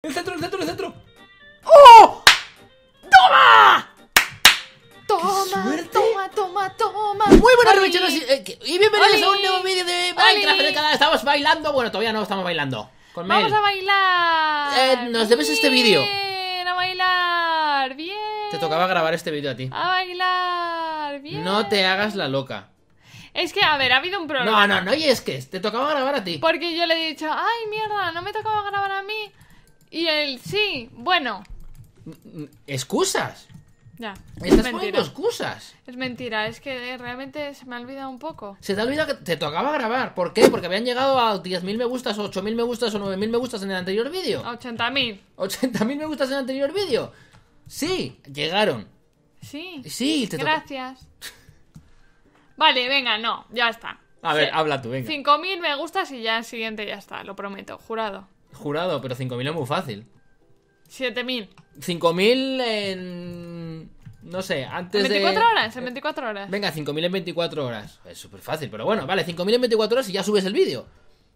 ¡El centro, el centro, el centro! ¡Oh! ¡Toma! ¡Toma! ¡Toma, toma, toma! Muy buenas noches eh, y bienvenidos a un nuevo vídeo de Minecraft en el canal. Estamos bailando. Bueno, todavía no estamos bailando. ¡Vamos a bailar! Eh, nos debes este vídeo. ¡Bien! ¡A bailar! ¡Bien! Te tocaba grabar este vídeo a ti. ¡A bailar! ¡Bien! No te hagas la loca. Es que, a ver, ha habido un problema. No, no, no, y es que te tocaba grabar a ti. Porque yo le he dicho, ay, mierda, no me tocaba grabar a mí. Y el sí, bueno. Excusas. Ya. Estás es excusas. Es mentira, es que eh, realmente se me ha olvidado un poco. Se te ha olvidado que te tocaba grabar. ¿Por qué? Porque habían llegado a 10.000 me gustas, 8.000 me gustas, o 9.000 me gustas en el anterior vídeo. 80.000. 80.000 me gustas en el anterior vídeo. Sí, llegaron. Sí. Sí, Gracias. vale, venga, no, ya está. A ver, habla tú, venga. 5.000 me gustas y ya el siguiente ya está, lo prometo, jurado. Jurado, pero 5.000 es muy fácil. 7.000. 5.000 en... No sé, antes ¿En 24 horas, en 24 horas. Venga, 5.000 en 24 horas. Es súper fácil, pero bueno, vale, 5.000 en 24 horas y ya subes el vídeo.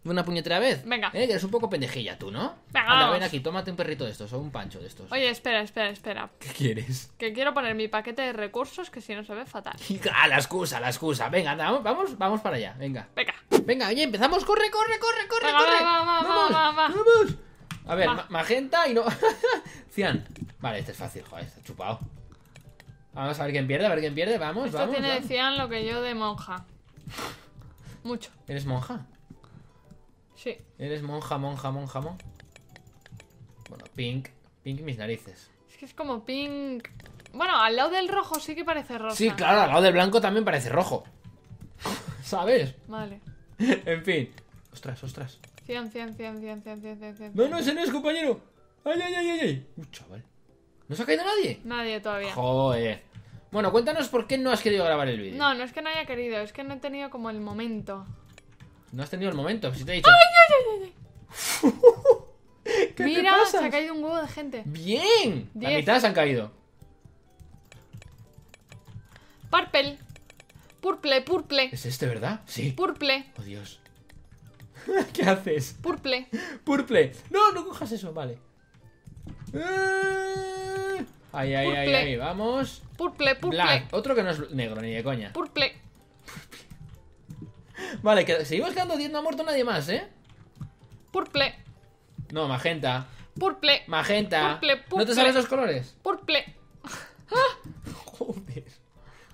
una puñetera vez. Venga. Eh, eres un poco pendejilla tú, ¿no? Venga, Anda, ven aquí, tómate un perrito de estos o un pancho de estos. Oye, espera, espera, espera. ¿Qué quieres? Que quiero poner mi paquete de recursos que si no se ve fatal. ah, la excusa, la excusa. Venga, anda, vamos, vamos para allá. Venga. Venga. Venga, oye, empezamos. Corre, corre, corre, corre, corre. Va, vamos, vamos. A ver, magenta y no. Cian. Vale, este es fácil, joder, está chupado. Vamos a ver quién pierde, a ver quién pierde. Vamos, Esto tiene Cian lo que yo de monja. Mucho. ¿Eres monja? Sí. ¿Eres monja, monja, monja, monja? Bueno, pink. Pink mis narices. Es que es como pink. Bueno, al lado del rojo sí que parece rojo. Sí, claro, al lado del blanco también parece rojo. ¿Sabes? Vale. en fin. Ostras, ostras. 100, 100, 100, 100, 100, 100, No, no, ese no es, compañero. ¡Ay, ay, ay, ay! ay. chaval. ¿No se ha caído nadie? Nadie todavía. Joder. Bueno, cuéntanos por qué no has querido grabar el vídeo. No, no es que no haya querido, es que no he tenido como el momento. No has tenido el momento, si te he dicho. ¡Ay, ay, ay, ay! ¿Qué Mira, se ha caído un huevo de gente. ¡Bien! ¿A La mitad se han caído. Parpel. Purple, purple. ¿Es este, verdad? Sí. Purple. Oh, Dios. ¿Qué haces? Purple. Purple. No, no cojas eso, vale. Ay, eh. ay, ahí, ahí, vamos. Purple, purple. Otro que no es negro, ni de coña. Purple. Vale, seguimos quedando 10, no ha muerto nadie más, ¿eh? Purple. No, magenta. Purple. Magenta. Purple, purple. ¿No te sabes los colores? Purple. Joder.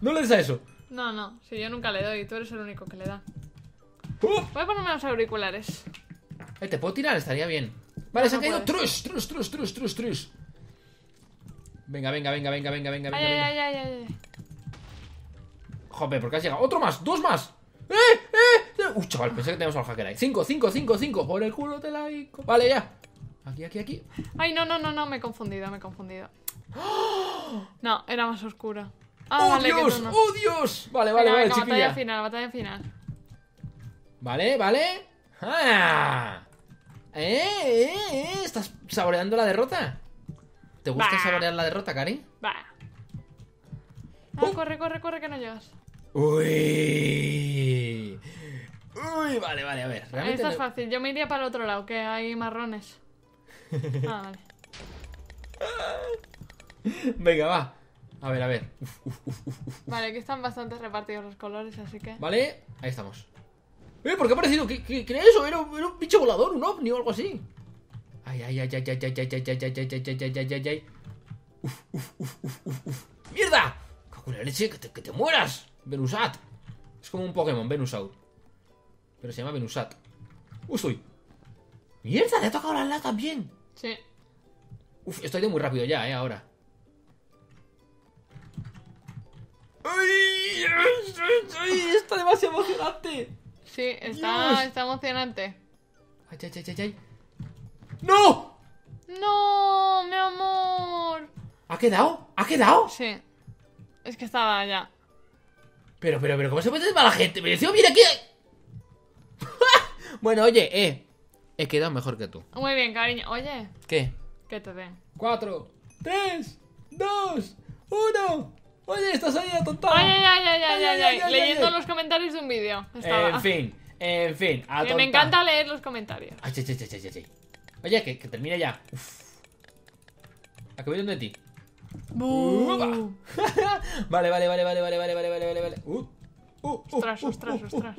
No le des a eso. No, no, si yo nunca le doy, tú eres el único que le da. ¡Uh! Voy a ponerme los auriculares. Eh, ¿Te puedo tirar? Estaría bien. Vale, ah, se ha han caído ¡Trush! ¡Trush! ¡Trush! ¡Trush! Venga, venga, venga, venga, venga, venga, ay, venga. Ay, ay, ay, ay. ¿por qué has llegado? ¡Otro más! ¡Dos más! ¡Eh! ¡Eh! ¡Uh, chaval! Pensé que teníamos al hacker ahí. ¡Cinco, cinco, cinco, cinco! ¡Por el culo te la Vale, ya. Aquí, aquí, aquí. Ay, no, no, no, no. Me he confundido, me he confundido. ¡Ah! No, era más oscura. Ah, ¡Oh, vale, Dios! ¡Oh, Dios! Vale, vale, vale, chiquilla. Batalla final, batalla final. Vale, vale. ¡Ah! Eh, eh, eh! estás saboreando la derrota? ¿Te gusta saborear la derrota, Cari? Va. Uh. corre, corre, corre, que no llegas. Uy. Uy, vale, vale, a ver. Esto es fácil. Yo me iría para el otro lado, que hay marrones. Ah, vale. Venga, va. A ver, a ver. Uf, uf, uf, vale, que están bastante repartidos los colores, así que. Vale, ahí estamos. ¡Eh! ¿Por qué ha aparecido? ¿Qué, qué, era eso? Era, un bicho volador, un ovni o algo así. Ay, ay, ay, ay, ay, ay, ay, ay, ay, ay, ay, ay, ay, ay, ay, ay. Uf, uf, uf, uf, uf, uf. ¡Mierda! ¡Cago la leche! ¡Que te, que te mueras! Venusat. Es como un Pokémon, Venusaur Pero se llama Venusat. ¡Uy! ¡Mierda! ¡Le ha tocado la lata también! Sí. Uf, estoy de muy rápido ya, eh, ahora. ¡Ay! ¡Ay! ¡Está demasiado emocionante! Sí, está, está emocionante. ¡Ay, ay, ay, ay! ¡No! ¡No, mi amor! ¿Ha quedado? ¿Ha quedado? Sí. Es que estaba ya. Pero, pero, pero, ¿cómo se puede mala gente? Me decía, mira aquí. bueno, oye, eh. He quedado mejor que tú. Muy bien, cariño. Oye. ¿Qué? ¿Qué te den. Cuatro, tres, dos, uno. Oye, estás ahí atontado. Ay, ay, ay, ay, ay, leyendo los comentarios de un vídeo. En fin, en fin. Que me encanta leer los comentarios. Ay, Oye, que, que termine ya. Uf. Acabé de ti. Vale, vale, vale, vale, vale, vale, vale, vale, vale, vale, uh. uh, uh ostras, uh, ostras, ostras.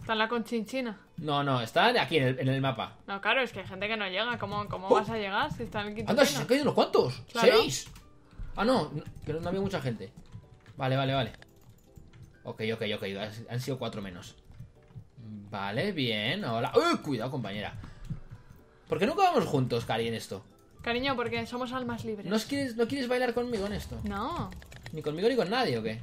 Está en la conchinchina. No, no, está aquí en el, mapa. No, claro, es que hay gente que no llega. ¿Cómo, cómo oh. vas a llegar si está en el Anda, se han caído unos cuantos. ¿Seis? Ah, no, que no había mucha gente. Vale, vale, vale. Ok, ok, ok. Han sido cuatro menos. Vale, bien. Hola. ¡Uy! Cuidado, compañera. ¿Por qué nunca vamos juntos, Cari, en esto? Cariño, porque somos almas libres. ¿No quieres, bailar conmigo en esto? No. ¿Ni conmigo ni con nadie o qué?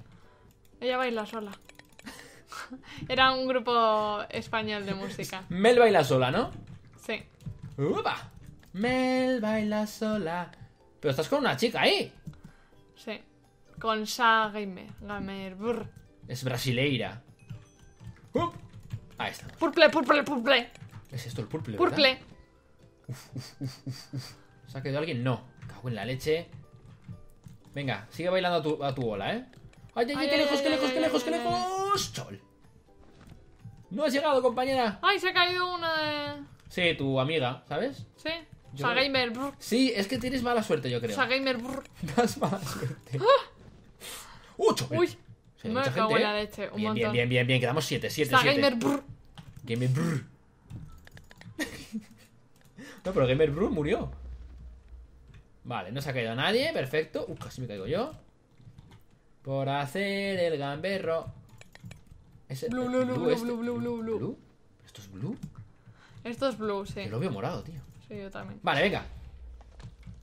Ella baila sola. Era un grupo español de música. Mel baila sola, ¿no? Sí. ¡Upa! Mel baila sola. Pero estás con una chica ahí. Con Sa Gamer. brr. Es brasileira. Ahí está. Purple, purple, purple. Es esto el purple. Purple. ¿Se ha quedado alguien? No. Cago en la leche. Venga, sigue bailando a tu, a bola, ¿eh? ¡Ay, ay, ay! qué lejos, qué lejos, qué lejos, qué lejos! ¡Chol! No has llegado, compañera. ¡Ay, se ha caído una de. Sí, tu amiga, ¿sabes? Sí. gamer Sagamer. Sí, es que tienes mala suerte, yo creo. Sagamer. Tienes mala suerte. ¡Ah! ¡Uy! Uy me mucha gente, la leche, un bien, montón. bien, bien, bien, quedamos 7, 7, 7. Gamer Brr. Gamer Brr. no, pero Gamer Brr murió. Vale, no se ha caído nadie, perfecto. Uf, casi me caigo yo. Por hacer el gamberro. ¿Es blue, blue, blue, blue, este? blue, blue, blue, blue, blue, ¿Esto es blue? Esto es blue, sí. Yo lo veo morado, tío. Sí, yo también. Vale, venga.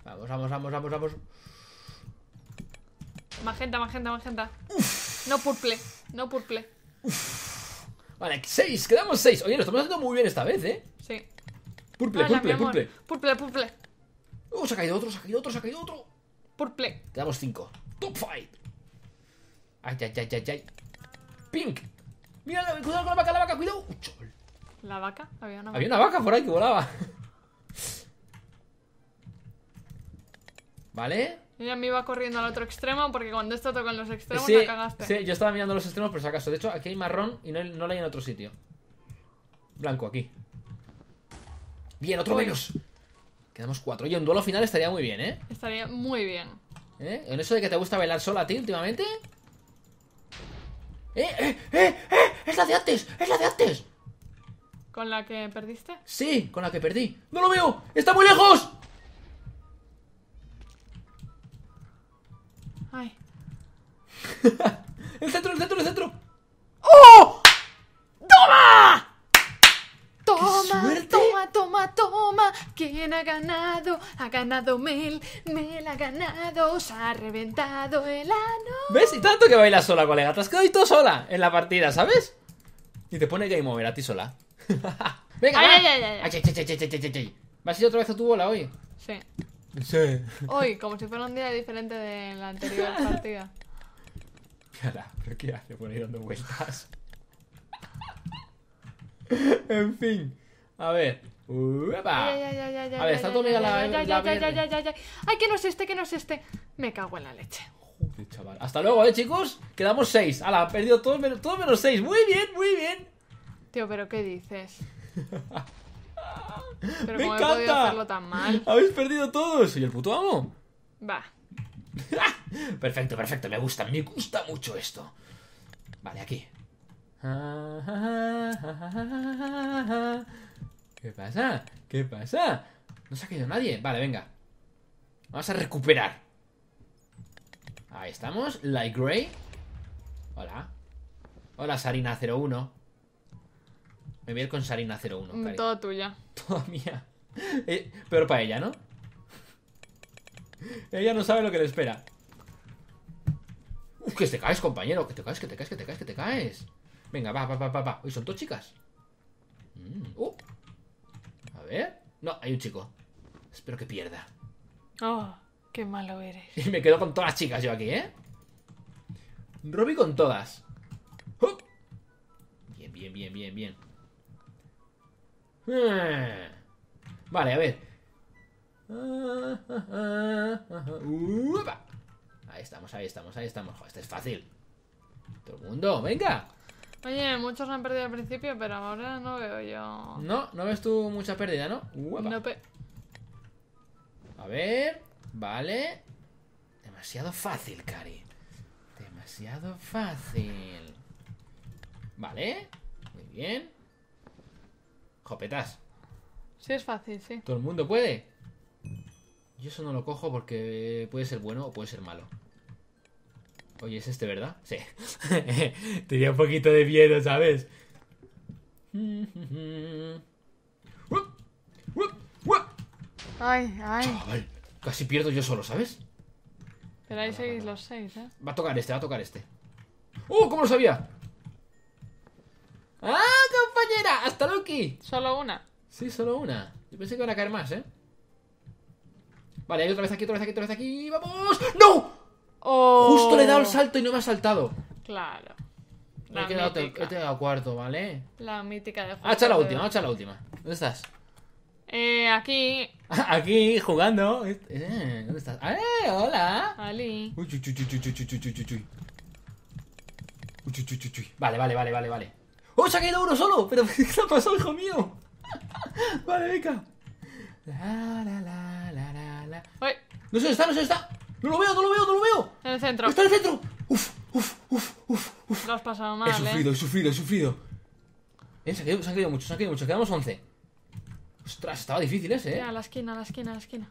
Vamos, vamos, vamos, vamos, vamos. Magenta, magenta, magenta. Uf. No purple, no purple. Vale, seis, quedamos seis Oye, lo estamos haciendo muy bien esta vez, ¿eh? Sí. Purple, purple, purple. Purple, purple. Oh, se ha caído otro, se ha caído otro, se ha caído otro. Purple. Quedamos cinco Top five. Ay, ay, ay, ay, ay. Pink. Mira, cuidado con la vaca, la vaca, cuidado. ¿La vaca? Había una vaca. Había una vaca por ahí que volaba. Vale ella me iba corriendo al otro extremo porque cuando esto toca en los extremos la cagaste. Sí, yo estaba mirando los extremos por si acaso. De hecho, aquí hay marrón y no, no lo hay en otro sitio. Blanco, aquí. Bien, otro menos. Quedamos cuatro. Oye, un duelo final estaría muy bien, ¿eh? Estaría muy bien. ¿Eh? ¿En eso de que te gusta bailar sola a ti últimamente? ¡Eh, eh, eh, eh! ¡Es la de antes! ¡Es la de antes! ¿Con la que perdiste? Sí, con la que perdí. ¡No lo veo! ¡Está muy lejos! el centro, el centro, el centro. ¡Oh! ¡Toma! Toma, toma, toma, toma. ¿Quién ha ganado? Ha ganado Mel. Mel ha ganado. Se ha reventado el ano. ¿Ves? Y tanto que bailas sola, colega. Te has quedado ahí tú sola en la partida, ¿sabes? Y te pone Game Over a ti sola. Venga, Vas a ir otra vez a tu bola hoy. Sí. Sí. Hoy, como si fuera un día diferente de la anterior partida. Cara, qué hace por ahí dando vueltas? en fin. A ver. ¡Uepa! A ver, está todo la, la, ¡Ay, que no es este, que no es este! Me cago en la leche. chaval. Hasta luego, ¿eh, chicos? Quedamos seis. ¡Hala! Perdido todo menos, seis menos Muy bien, muy bien. Tío, ¿pero qué dices? ¡Me encanta! tan mal? ¡Habéis perdido todos! ¡Soy el puto amo! Va. perfecto, perfecto, me gusta, me gusta mucho esto. Vale, aquí. ¿Qué pasa? ¿Qué pasa? No se ha caído nadie. Vale, venga. Vamos a recuperar. Ahí estamos. Light Grey. Hola. Hola, Sarina01. Me voy a ir con Sarina 01, mm, Toda tuya. Toda mía. Eh, pero para ella, ¿no? Ella no sabe lo que le espera. Uf, que te caes, compañero. Que te caes, que te caes, que te caes, que te caes. Venga, va, va, va, va, va. Uy, son dos chicas. Mm, uh. A ver. No, hay un chico. Espero que pierda. Oh, qué malo eres. Y me quedo con todas las chicas yo aquí, ¿eh? Robi con todas. ¡Oh! Bien, bien, bien, bien, bien. Hmm. Vale, a ver. Ahí estamos, ahí estamos, ahí estamos. este es fácil. Todo el mundo, venga. Oye, muchos han perdido al principio, pero ahora no veo yo. No, no ves tú mucha pérdida, ¿no? a ver, vale. Demasiado fácil, Cari. Demasiado fácil. Vale, muy bien. Jopetas. Sí, es fácil, sí. Todo el mundo puede. Yo eso no lo cojo porque puede ser bueno o puede ser malo. Oye, ¿es este, verdad? Sí. Tenía un poquito de miedo, ¿sabes? Ay, ay. casi pierdo yo solo, ¿sabes? Pero ahí seguís los seis, ¿eh? Va a tocar este, va a tocar este. ¡Oh, cómo lo sabía! ¡Ah, compañera! ¡Hasta Loki! Solo una. Sí, solo una. Yo pensé que iban a caer más, ¿eh? Vale, hay otra vez aquí, otra vez aquí, otra vez aquí. ¡Vamos! ¡No! Justo le he dado el salto y no me ha saltado. Claro. No te quedado, he ¿vale? La mítica de juego. Hacha la última, hacha la última. ¿Dónde estás? Eh, aquí. Aquí, jugando. ¿Dónde estás? ¡Eh! ¡Hola! Ali. Uy, uy, uy, uy, uy, uy, uy, uy, uy. Uy, uy, Vale, vale, vale, vale, vale. ¡Oh, se ha caído uno solo! ¿Pero qué ha pasado, hijo mío? vale, venga. La, la, la, la, la, la. Uy. No sé dónde está, no sé dónde está. No lo veo, no lo veo, no lo veo. En el centro. Está en el centro. Uf, uf, uf, uf, uf. Lo has pasado mal. He sufrido, eh. he sufrido, he sufrido. Eh, se ha caído, se caído muchos, se han caído muchos. Quedamos 11. Ostras, estaba difícil ese, eh. A la esquina, a la esquina, a la esquina.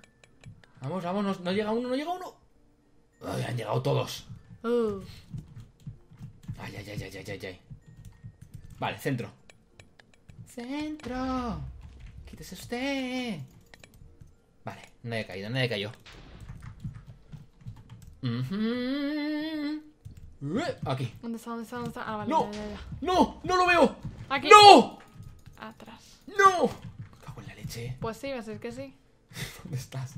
Vamos, vamos, no, llega uno, no llega uno. Ay, han llegado todos. Uh. Ay, ay, ay, ay, ay, ay. Vale, centro. ¡Centro! ¡Quítese usted! Vale, nadie ha caído, nadie cayó. caído. Eh, aquí. ¿Dónde está? ¿Dónde está? ¿Dónde está? Ah, vale. ¡No! ¡No! ¡No lo veo! ¿Aquí? ¡No! Atrás. ¡No! Cago en la leche. Pues sí, va a ser que sí. ¿Dónde estás?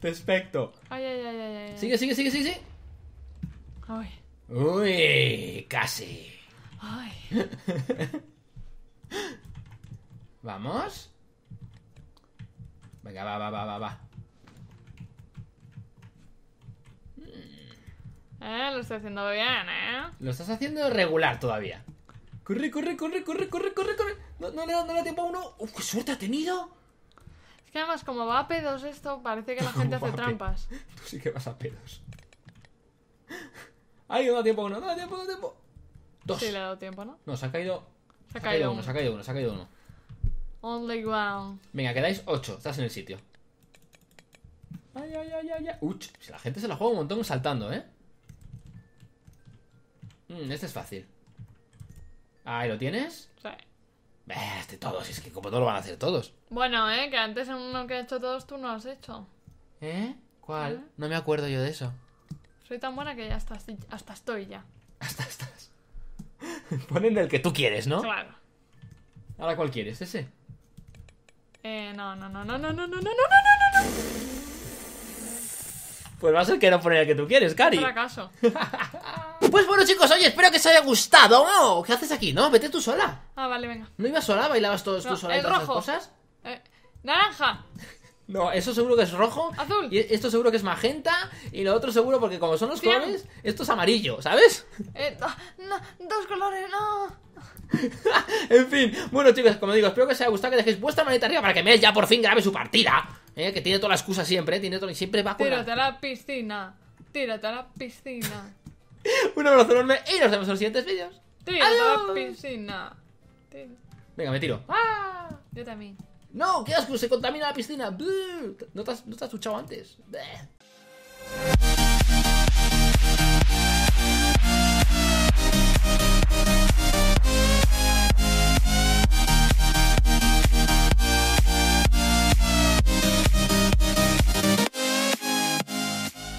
Te expecto. Ay, ay, ay, ay, ay. Sigue, sigue, sigue, sigue, sigue. Ay. Uy, casi. ¿Vamos? Venga, va, va, va, va, mm. eh, lo estoy haciendo bien, ¿eh? Lo estás haciendo regular todavía. Corre, corre, corre, corre, corre, corre, corre. No, le, da, no tiempo a uno. Uf, qué suerte ha tenido. Es que además, como va a pedos esto, parece que la gente hace trampas. Tú sí que vas a pedos. Ay, no da tiempo a uno, no da tiempo, no tiempo. Dos. Sí, le ha dado tiempo, ¿no? No, se ha caído. Se ha, caído, uno, se ha caído uno, se ha caído Only one. Venga, quedáis ocho, estás en el sitio. Ay, ay, ay, ay, ay. Uch, la gente se la juega un montón saltando, ¿eh? Mm, este es fácil. Ahí lo tienes. Sí. Este todos, es que como todos lo van a hacer todos. Bueno, eh, que antes en uno que he hecho todos tú no has hecho. ¿Eh? ¿Cuál? No me acuerdo yo de eso. Soy tan buena que ya hasta, hasta estoy ya. Hasta, hasta. Ponen el que tú quieres, ¿no? Claro. Ahora, ¿cuál quieres? ¿Ese? Eh, no, no, no, no, no, no, no, no, no, no, no, no. Pues va a ser que no poner el que tú quieres, Cari. acaso pues bueno, chicos, oye, espero que os haya gustado. ¿Qué haces aquí? No, vete tú sola. Ah, vale, venga. ¿No ibas sola? ¿Bailabas todos tú sola y cosas? Eh, naranja. No, eso seguro que es rojo. Azul. Y esto seguro que es magenta. Y lo otro seguro, porque como son los colores, esto es amarillo, ¿sabes? Eh, no, dos colores, no. en fin, bueno chicos, como digo, espero que os haya gustado, que dejéis vuestra manita arriba para que Mel ya por fin grabe su partida. ¿eh? Que tiene toda la excusa siempre, tiene todo, y siempre va con Tírate a la piscina. Tírate a la piscina. Un abrazo enorme y nos vemos en los siguientes vídeos. Tírate a la piscina. Venga, me tiro. Ah, yo también. No, qué asco, se contamina la piscina. No te has, no antes.